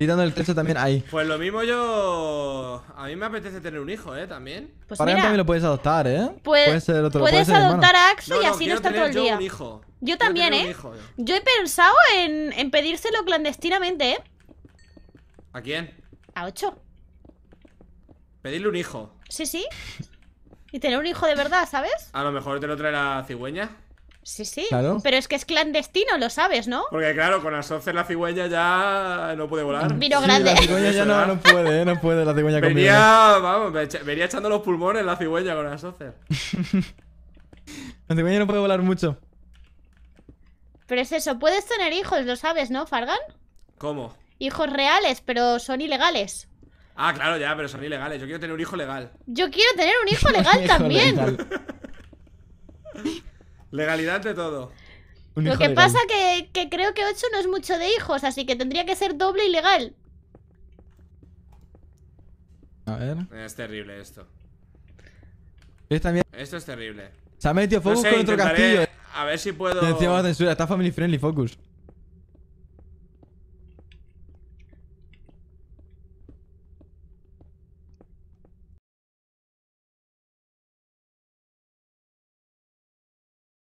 Quitando el techo también ahí. Pues lo mismo yo. A mí me apetece tener un hijo, ¿eh? También. Pues Para mí también lo puedes adoptar, ¿eh? Puedes, ser otro, puedes, puedes adoptar a Axo y así no, no estar todo el día. Un hijo. Yo también, ¿eh? yo. he pensado en, en pedírselo clandestinamente, ¿eh? ¿A quién? A Ocho Pedirle un hijo. Sí, sí. Y tener un hijo de verdad, ¿sabes? A lo mejor te lo traerá la cigüeña. Sí, sí, pero es que es clandestino, lo sabes, ¿no? Porque claro, con Asocer la cigüeña ya no puede volar. Vino grande. la cigüeña ya no, puede, ¿eh? no puede la cigüeña venía, echando los pulmones la cigüeña con Asocer la cigüeña no puede volar mucho. Pero es eso, puedes tener hijos, lo sabes, ¿no, Fargan? ¿Cómo? Hijos reales, pero son ilegales. Ah, claro, ya, pero son ilegales. Yo quiero tener un hijo legal. Yo quiero tener un hijo legal también. Legalidad de todo. Lo que pasa que, que creo que 8 no es mucho de hijos, así que tendría que ser doble ilegal. A ver. Es terrible esto. Esto es terrible. Se ha metido Focus con otro castillo. A ver si puedo. Encima censura, está family friendly Focus.